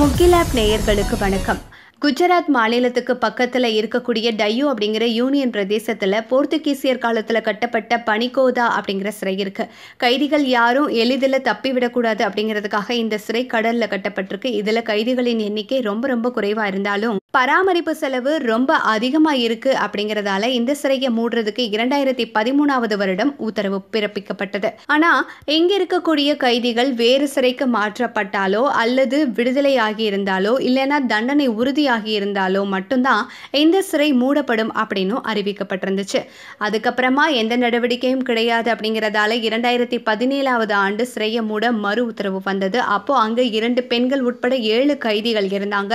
முக்கிலாப் நேயர்களுக்கு வணக்கம் குஜராத் மாநிலத்துக்கு பக்கத்தில் இருக்கக்கூடிய டையோ அப்படிங்கிற யூனியன் பிரதேசத்தில் போர்த்துகீசியர் காலத்தில் கட்டப்பட்ட பனிகோதா அப்படிங்கிற சிறை இருக்கு கைதிகள் யாரும் எளிதில் தப்பிவிடக்கூடாது அப்படிங்கிறதுக்காக இந்த சிறை கடலில் கட்டப்பட்டிருக்கு இதில் கைதிகளின் எண்ணிக்கை ரொம்ப ரொம்ப குறைவாக இருந்தாலும் பராமரிப்பு செலவு ரொம்ப அதிகமாக இருக்கு அப்படிங்கிறதால இந்த சிறையை மூடுறதுக்கு இரண்டாயிரத்தி பதிமூணாவது வருடம் உத்தரவு பிறப்பிக்கப்பட்டது ஆனால் இங்கே இருக்கக்கூடிய கைதிகள் வேறு சிறைக்கு மாற்றப்பட்டாலோ அல்லது விடுதலை ஆகியிருந்தாலோ இல்லைன்னா தண்டனை உறுதி உறுதியாகி இருந்தாலோ மட்டும்தான் இந்த சிறை மூடப்படும் அப்படின்னு அறிவிக்கப்பட்டிருந்துச்சு அதுக்கப்புறமா எந்த நடவடிக்கையும் கிடையாது அப்படிங்கிறதால இரண்டாயிரத்தி பதினேழாவது ஆண்டு சிறையை மூட மறு உத்தரவு வந்தது அப்போ அங்கே இரண்டு பெண்கள் உட்பட ஏழு கைதிகள் இருந்தாங்க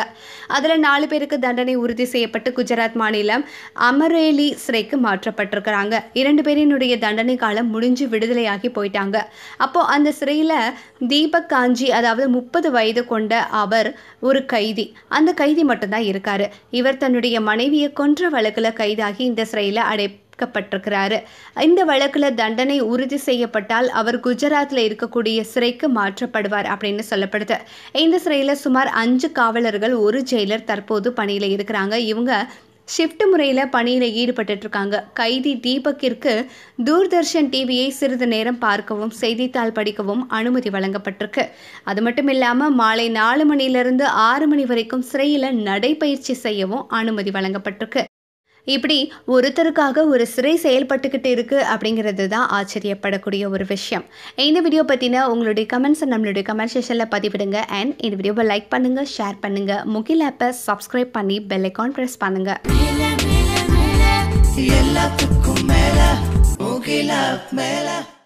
அதில் நாலு பேருக்கு தண்டனை உறுதி செய்யப்பட்டு குஜராத் மாநிலம் அமரேலி சிறைக்கு மாற்றப்பட்டிருக்கிறாங்க இரண்டு பேரினுடைய தண்டனை காலம் முடிஞ்சு விடுதலையாகி போயிட்டாங்க அப்போ அந்த சிறையில் தீபக் காஞ்சி அதாவது முப்பது வயது கொண்ட அவர் ஒரு கைதி அந்த கைதி மட்டும் மட்டும்தான் இருக்காரு இவர் தன்னுடைய மனைவியை கொன்ற வழக்கில் கைதாகி இந்த சிறையில் அடை இந்த வழக்கில் தண்டனை உறுதி செய்யப்பட்டால் அவர் குஜராத்தில் இருக்கக்கூடிய சிறைக்கு மாற்றப்படுவார் அப்படின்னு சொல்லப்படுது இந்த சிறையில் சுமார் அஞ்சு காவலர்கள் ஒரு ஜெயிலர் தற்போது பணியில் இருக்கிறாங்க இவங்க ஷிஃப்ட் முறையில் பணியில் ஈடுபட்டுட்ருக்காங்க கைதி தீபக்கிற்கு தூர்தர்ஷன் டிவியை சிறிது நேரம் பார்க்கவும் செய்தித்தாள் படிக்கவும் அனுமதி வழங்கப்பட்டிருக்கு அது மட்டும் இல்லாமல் மாலை நாலு மணியிலிருந்து ஆறு மணி வரைக்கும் சிறையில் நடைபயிற்சி செய்யவும் அனுமதி வழங்கப்பட்டிருக்கு இப்படி ஒருத்தருக்காக ஒரு சிறை செயல்பட்டுக்கிட்டு இருக்குது அப்படிங்கிறது தான் ஆச்சரியப்படக்கூடிய ஒரு விஷயம் இந்த வீடியோ பற்றின உங்களுடைய கமெண்ட்ஸை நம்மளுடைய கமெண்ட் செஷனில் பதிவிடுங்க அண்ட் இந்த வீடியோவை லைக் பண்ணுங்கள் ஷேர் பண்ணுங்கள் முகில் ஆப்பை சப்ஸ்கிரைப் பண்ணி பெல் ஐக்கான் ப்ரெஸ் பண்ணுங்கள் எல்லாத்துக்கும் மேல